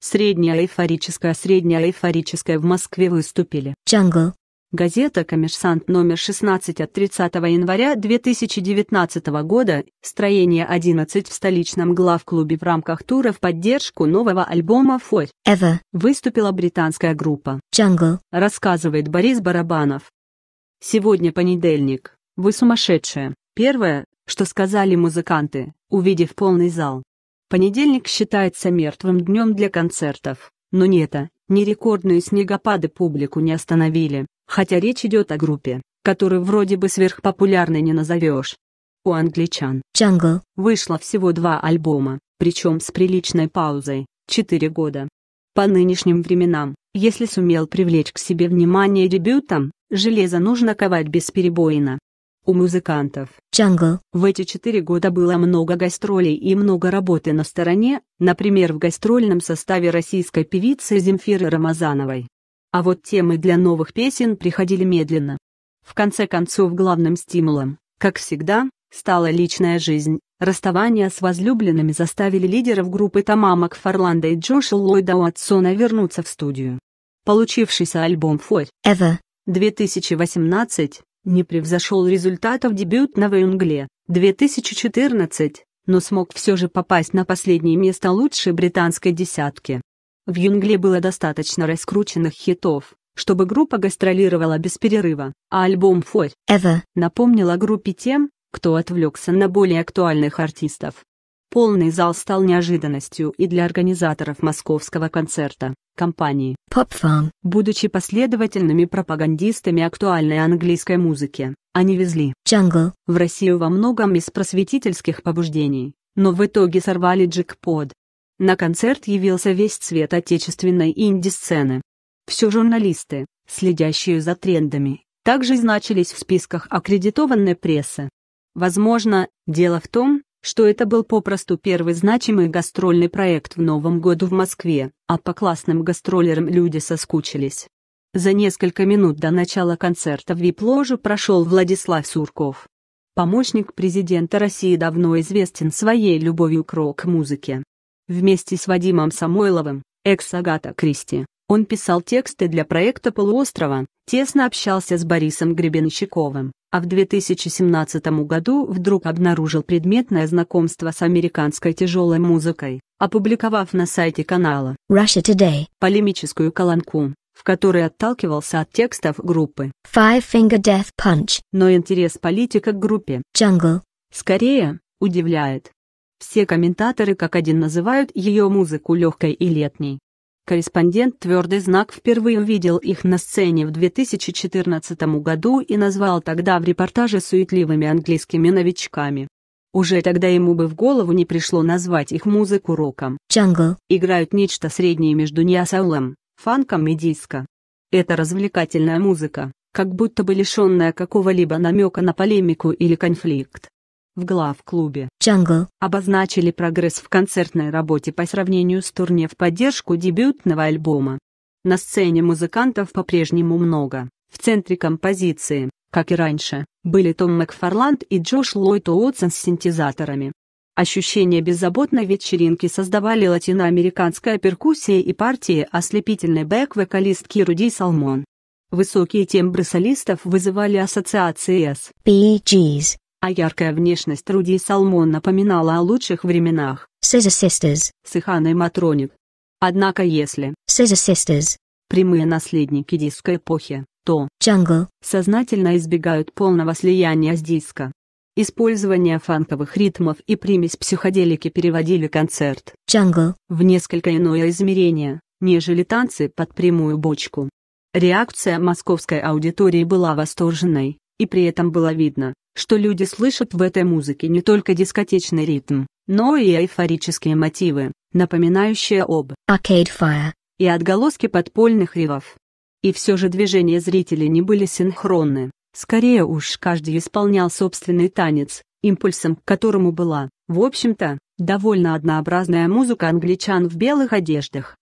Средняя эйфорическая, средняя эйфорическая в Москве выступили. Джангл. Газета «Коммерсант» номер 16 от 30 января 2019 года, строение 11 в столичном главклубе в рамках тура в поддержку нового альбома «Фой». Эва. Выступила британская группа. Джангл. Рассказывает Борис Барабанов. Сегодня понедельник. Вы сумасшедшие. Первое, что сказали музыканты, увидев полный зал. Понедельник считается мертвым днем для концертов, но не это, ни рекордные снегопады публику не остановили, хотя речь идет о группе, которую вроде бы сверхпопулярной не назовешь. У англичан Jungle. вышло всего два альбома, причем с приличной паузой, четыре года. По нынешним временам, если сумел привлечь к себе внимание дебютом, железо нужно ковать бесперебойно. У музыкантов Джангл в эти четыре года было много гастролей и много работы на стороне, например в гастрольном составе российской певицы Земфиры Рамазановой. А вот темы для новых песен приходили медленно. В конце концов главным стимулом, как всегда, стала личная жизнь. Расставания с возлюбленными заставили лидеров группы Тома МакФарланда и Джоша Ллойда Уотсона вернуться в студию. Получившийся альбом «For Ever» 2018 не превзошел результатов дебютного Юнгле 2014, но смог все же попасть на последнее место лучшей британской десятки. В Юнгле было достаточно раскрученных хитов, чтобы группа гастролировала без перерыва, а альбом «For Ever» напомнил о группе тем, кто отвлекся на более актуальных артистов. Полный зал стал неожиданностью и для организаторов московского концерта, компании Pop Farm. Будучи последовательными пропагандистами актуальной английской музыки, они везли Jungle в Россию во многом из просветительских побуждений, но в итоге сорвали джекпот. На концерт явился весь цвет отечественной инди-сцены. Все журналисты, следящие за трендами, также значились в списках аккредитованной прессы. Возможно, дело в том, что это был попросту первый значимый гастрольный проект в новом году в Москве, а по классным гастролерам люди соскучились. За несколько минут до начала концерта в вип-ложу прошел Владислав Сурков. Помощник президента России давно известен своей любовью к рок-музыке. Вместе с Вадимом Самойловым, экс-агата Кристи, он писал тексты для проекта «Полуострова», тесно общался с Борисом Гребенщиковым, а в 2017 году вдруг обнаружил предметное знакомство с американской тяжелой музыкой, опубликовав на сайте канала Russia Today полемическую колонку, в которой отталкивался от текстов группы Five Finger Death Punch, но интерес политика к группе Jungle скорее удивляет. Все комментаторы как один называют ее музыку легкой и летней, Корреспондент «Твердый знак» впервые увидел их на сцене в 2014 году и назвал тогда в репортаже суетливыми английскими новичками. Уже тогда ему бы в голову не пришло назвать их музыку роком. Джангл. Играют нечто среднее между неосаулом, фанком и диско. Это развлекательная музыка, как будто бы лишенная какого-либо намека на полемику или конфликт в клубе Jungle обозначили прогресс в концертной работе по сравнению с турне в поддержку дебютного альбома. На сцене музыкантов по-прежнему много. В центре композиции, как и раньше, были Том Макфарланд и Джош Ллойд Уотсон с синтезаторами. Ощущение беззаботной вечеринки создавали латиноамериканская перкуссия и партии ослепительной бэк-вокалистки Руди Салмон. Высокие тембры солистов вызывали ассоциации с PGs а яркая внешность Руди Салмон напоминала о лучших временах Scissor Sisters с Иханой Матроник. Однако если Scissor Sisters прямые наследники диско эпохи, то Jungle сознательно избегают полного слияния с диско. Использование фанковых ритмов и примесь психоделики переводили концерт Jungle в несколько иное измерение, нежели танцы под прямую бочку. Реакция московской аудитории была восторженной, и при этом было видно, что люди слышат в этой музыке не только дискотечный ритм, но и эйфорические мотивы, напоминающие об «Arcade Fire» и отголоски подпольных ревов. И все же движения зрителей не были синхронны, скорее уж каждый исполнял собственный танец, импульсом к которому была, в общем-то, довольно однообразная музыка англичан в белых одеждах,